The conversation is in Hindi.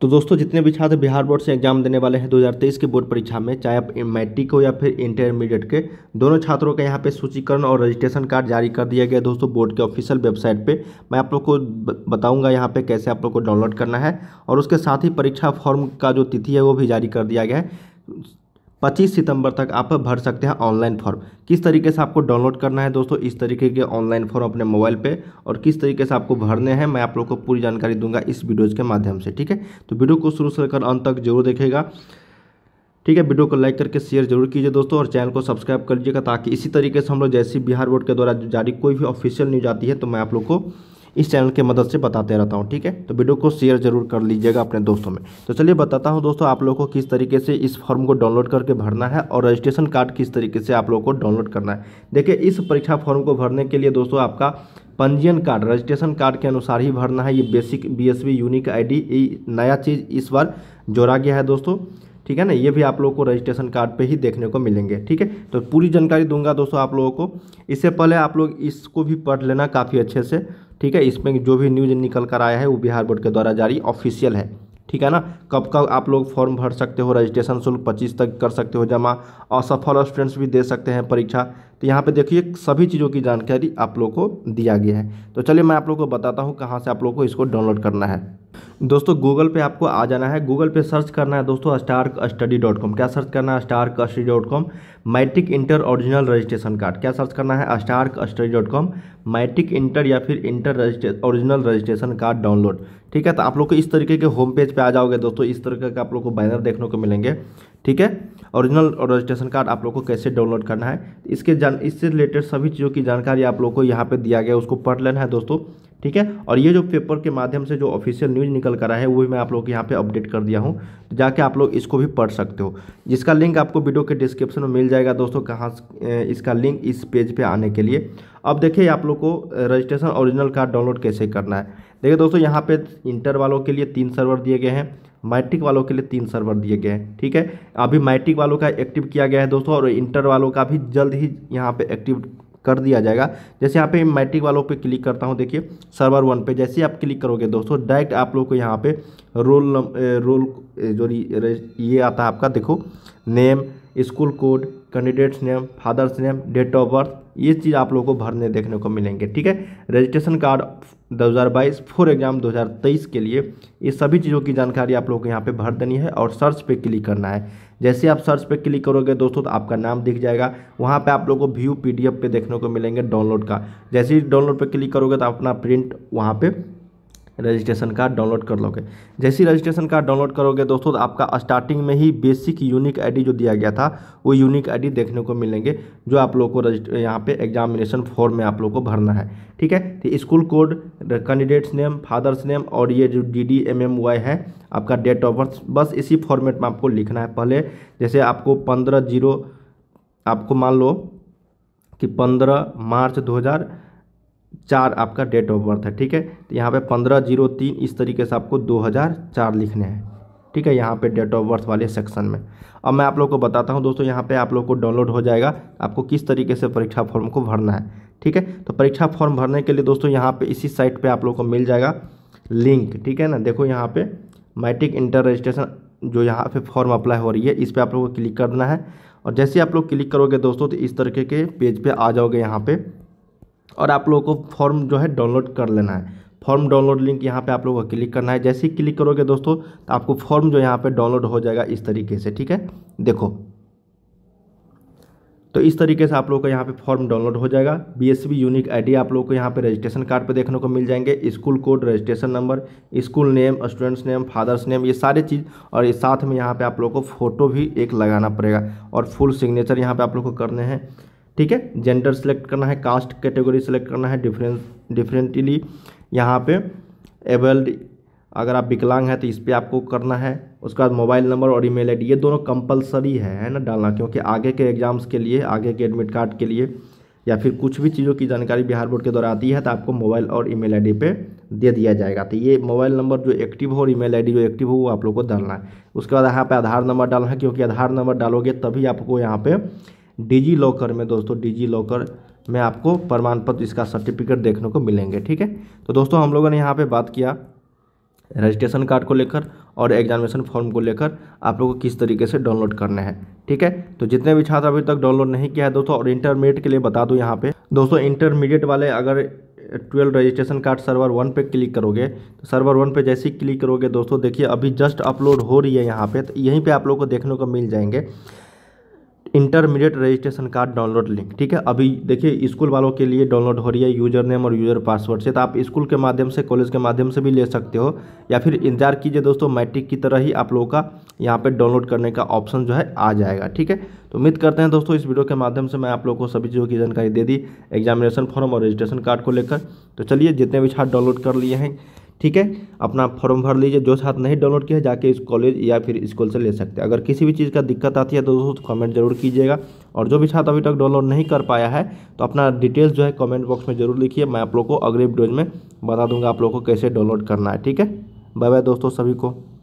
तो दोस्तों जितने भी छात्र बिहार बोर्ड से एग्जाम देने वाले हैं 2023 की बोर्ड परीक्षा में चाहे आप मैट्रिक हो या फिर इंटरमीडिएट के दोनों छात्रों का यहाँ पे सूचीकरण और रजिस्ट्रेशन कार्ड जारी कर दिया गया दोस्तों बोर्ड के ऑफिशियल वेबसाइट पे मैं आप लोग को बताऊंगा यहाँ पे कैसे आप लोग को डाउनलोड करना है और उसके साथ ही परीक्षा फॉर्म का जो तिथि है वो भी जारी कर दिया गया है पच्चीस सितंबर तक आप भर सकते हैं ऑनलाइन फॉर्म किस तरीके से आपको डाउनलोड करना है दोस्तों इस तरीके के ऑनलाइन फॉर्म अपने मोबाइल पे और किस तरीके से आपको भरने हैं मैं आप लोग को पूरी जानकारी दूंगा इस वीडियोज़ के माध्यम से ठीक है तो वीडियो को शुरू से लेकर अंत तक जरूर देखेगा ठीक है वीडियो को लाइक करके शेयर जरूर कीजिए दोस्तों और चैनल को सब्सक्राइब कर लीजिएगा ताकि इसी तरीके से हम लोग जैसी बिहार बोर्ड के द्वारा जारी कोई भी ऑफिशियल न्यूज आती है तो मैं आप लोग को इस चैनल की मदद से बताते रहता हूँ ठीक है तो वीडियो को शेयर जरूर कर लीजिएगा अपने दोस्तों में तो चलिए बताता हूँ दोस्तों आप लोगों को किस तरीके से इस फॉर्म को डाउनलोड करके भरना है और रजिस्ट्रेशन कार्ड किस तरीके से आप लोगों को डाउनलोड करना है देखिए इस परीक्षा फॉर्म को भरने के लिए दोस्तों आपका पंजीयन कार्ड रजिस्ट्रेशन कार्ड के अनुसार ही भरना है ये बेसिक बी यूनिक आई ये नया चीज़ इस बार जोड़ा गया है दोस्तों ठीक है ना ये भी आप लोगों को रजिस्ट्रेशन कार्ड पे ही देखने को मिलेंगे ठीक है तो पूरी जानकारी दूंगा दोस्तों आप लोगों को इससे पहले आप लोग इसको भी पढ़ लेना काफ़ी अच्छे से ठीक है इसमें जो भी न्यूज़ निकल कर आया है वो बिहार बोर्ड के द्वारा जारी ऑफिशियल है ठीक है ना कब कब आप लोग फॉर्म भर सकते हो रजिस्ट्रेशन शुल्क पच्चीस तक कर सकते हो जमा असफल स्टूडेंट्स भी दे सकते हैं परीक्षा तो यहाँ पे देखिए सभी चीज़ों की जानकारी आप लोग को दिया गया है तो चलिए मैं आप लोग को बताता हूँ कहाँ से आप लोग को इसको डाउनलोड करना है दोस्तों गूगल पे आपको आ जाना है गूगल पे सर्च करना है दोस्तों स्टार्क स्टडी डॉट कॉम क्या सर्च करना है stark study dot com matric inter original registration card क्या सर्च करना है stark study dot com matric inter या फिर इंटर रजिस्ट्रे ओरिजिनल रजिस्ट्रेशन कार्ड डाउनलोड ठीक है तो आप लोग को इस तरीके के होम पेज पर आ जाओगे दोस्तों इस तरीके का आप लोग को बैनर देखने को मिलेंगे ठीक है ओरिजिनल और रजिस्ट्रेशन कार्ड आप लोग को कैसे डाउनलोड करना है इसके जान इससे रिलेटेड सभी चीज़ों की जानकारी आप लोग को यहाँ पे दिया गया उसको पढ़ लेना है दोस्तों ठीक है और ये जो पेपर के माध्यम से जो ऑफिशियल न्यूज़ निकल कर आया है वो भी मैं आप लोग यहाँ पे अपडेट कर दिया हूँ तो जाके आप लोग इसको भी पढ़ सकते हो जिसका लिंक आपको वीडियो के डिस्क्रिप्शन में मिल जाएगा दोस्तों कहाँ इसका लिंक इस पेज पर आने के लिए अब देखिए आप लोग को रजिस्ट्रेशन ओरिजिनल कार्ड डाउनलोड कैसे करना है देखिए दोस्तों यहाँ पे इंटर वालों के लिए तीन सर्वर दिए गए हैं मैट्रिक वालों के लिए तीन सर्वर दिए गए हैं ठीक है अभी मैट्रिक वालों का एक्टिव किया गया है दोस्तों और इंटर वालों का भी जल्द ही यहाँ पे एक्टिव कर दिया जाएगा जैसे यहाँ पे मैट्रिक वालों पे क्लिक करता हूँ देखिए सर्वर वन पे जैसे आप क्लिक करोगे दोस्तों डायरेक्ट आप लोग को यहाँ पे रोल रोल जो ये आता है आपका देखो name school code candidate's name father's name date of birth ये चीज़ आप लोगों को भरने देखने को मिलेंगे ठीक है रजिस्ट्रेशन कार्ड 2022 फॉर एग्जाम 2023 के लिए ये सभी चीज़ों की जानकारी आप लोगों को यहाँ पे भर देनी है और सर्च पे क्लिक करना है जैसे आप सर्च पे क्लिक करोगे दोस्तों तो आपका नाम दिख जाएगा वहाँ पे आप लोगों को व्यू पीडीएफ पे देखने को मिलेंगे डाउनलोड का जैसे ही डाउनलोड पे क्लिक करोगे तो अपना प्रिंट वहाँ पर रजिस्ट्रेशन कार्ड डाउनलोड कर लोगे जैसे रजिस्ट्रेशन कार्ड डाउनलोड करोगे दोस्तों तो आपका स्टार्टिंग में ही बेसिक यूनिक आईडी जो दिया गया था वो यूनिक आईडी देखने को मिलेंगे जो आप लोग को यहाँ पे एग्जामिनेशन फॉर्म में आप लोग को भरना है ठीक है तो school code candidate's name father's name और ये जो D D M M Y है आपका डेट ऑफ बर्थ बस इसी फॉर्मेट में आपको लिखना है पहले जैसे आपको पंद्रह जीरो आपको मान लो कि पंद्रह मार्च दो हज़ार चार आपका डेट ऑफ बर्थ है ठीक है तो यहाँ पे पंद्रह जीरो तीन इस तरीके से आपको दो हज़ार चार लिखने हैं ठीक है यहाँ पे डेट ऑफ बर्थ वाले सेक्शन में अब मैं आप लोग को बताता हूँ दोस्तों यहाँ पे आप लोग को डाउनलोड हो जाएगा आपको किस तरीके से परीक्षा फॉर्म को भरना है ठीक है तो परीक्षा फॉर्म भरने के लिए दोस्तों यहाँ पर इसी साइट पर आप लोग को मिल जाएगा लिंक ठीक है ना देखो यहाँ पे मैट्रिक इंटर रजिस्ट्रेशन जो यहाँ पर फॉर्म अप्लाई हो रही है इस पर आप लोग को क्लिक करना है और जैसे आप लोग क्लिक करोगे दोस्तों तो इस तरीके के पेज पर आ जाओगे यहाँ पर और आप लोगों को फॉर्म जो है डाउनलोड कर लेना है फॉर्म डाउनलोड लिंक यहाँ पे आप लोगों को क्लिक करना है जैसे ही क्लिक करोगे दोस्तों तो आपको फॉर्म जो यहाँ पे डाउनलोड हो जाएगा इस तरीके से ठीक है देखो तो इस तरीके से आप लोग का यहाँ पे फॉर्म डाउनलोड हो जाएगा B S B unique ID आप लोग को यहाँ पे रजिस्ट्रेशन कार्ड पे देखने को मिल जाएंगे school code registration number school name student's name father's name ये सारे चीज़ और ये साथ में यहाँ पे आप लोग को फोटो भी एक लगाना पड़ेगा और फुल सिग्नेचर यहाँ पे आप लोग को करने हैं ठीक है जेंडर सेलेक्ट करना है कास्ट कैटेगरी सेलेक्ट करना है डिफरेंस डिफरेंटली यहाँ पे एबल्ड अगर आप विकलांग हैं तो इस पर आपको करना है उसके बाद मोबाइल नंबर और ईमेल आईडी ये दोनों कंपलसरी है है ना डालना क्योंकि आगे के एग्ज़ाम्स के लिए आगे के एडमिट कार्ड के लिए या फिर कुछ भी चीज़ों की जानकारी बिहार बोर्ड के द्वारा आती है तो आपको मोबाइल और ईमेल आईडी पे दे दिया जाएगा तो ये मोबाइल नंबर जो एक्टिव हो और ईमेल आईडी जो एक्टिव हो वो आप लोग को डालना है उसके बाद यहाँ पे आधार नंबर डालना है क्योंकि आधार नंबर डालोगे तभी आपको यहाँ पे डिजी लॉकर में दोस्तों डिजी लॉकर में आपको प्रमाण पत्र इसका सर्टिफिकेट देखने को मिलेंगे ठीक है तो दोस्तों हम लोगों ने यहाँ पे बात किया रजिस्ट्रेशन कार्ड को लेकर और एग्जामिनेशन फॉर्म को लेकर आप लोगों को किस तरीके से डाउनलोड करना है ठीक है तो जितने भी छात्र अभी तक डाउनलोड नहीं किया है दोस्तों और इंटरमीडिएट के लिए बता दूँ यहाँ पे दोस्तों इंटरमीडिएट वाले अगर twelve registration card server one पे क्लिक करोगे तो सर्वर वन पे जैसे ही क्लिक करोगे दोस्तों देखिए अभी जस्ट अपलोड हो रही है यहाँ पे तो यहीं पे आप लोग को देखने को मिल जाएंगे intermediate registration card download link ठीक है अभी देखिए स्कूल वालों के लिए डाउनलोड हो रही है यूजर नेम और यूजर पासवर्ड से तो आप स्कूल के माध्यम से कॉलेज के माध्यम से भी ले सकते हो या फिर इंतजार कीजिए दोस्तों मैट्रिक की तरह ही आप लोगों का यहाँ पे डाउनलोड करने का ऑप्शन जो है आ जाएगा ठीक है तो उम्मीद करते हैं दोस्तों इस वीडियो के माध्यम से मैं आप लोग को सभी चीज़ों की जानकारी दे दी एग्जामिनेशन फॉर्म और रजिस्ट्रेशन कार्ड को लेकर तो चलिए जितने भी छात्र डाउनलोड कर लिए हैं ठीक है अपना फॉर्म भर लीजिए जो छात्र नहीं डाउनलोड किया जाके इस कॉलेज या फिर स्कूल से ले सकते हैं अगर किसी भी चीज़ का दिक्कत आती है तो दोस्तों कमेंट जरूर कीजिएगा और जो भी छात्र अभी तक डाउनलोड नहीं कर पाया है तो अपना डिटेल्स जो है कमेंट बॉक्स में जरूर लिखिए मैं आप लोग को अगले वीडियोज में बता दूंगा आप लोग को कैसे डाउनलोड करना है ठीक है बाय बाय दोस्तों सभी को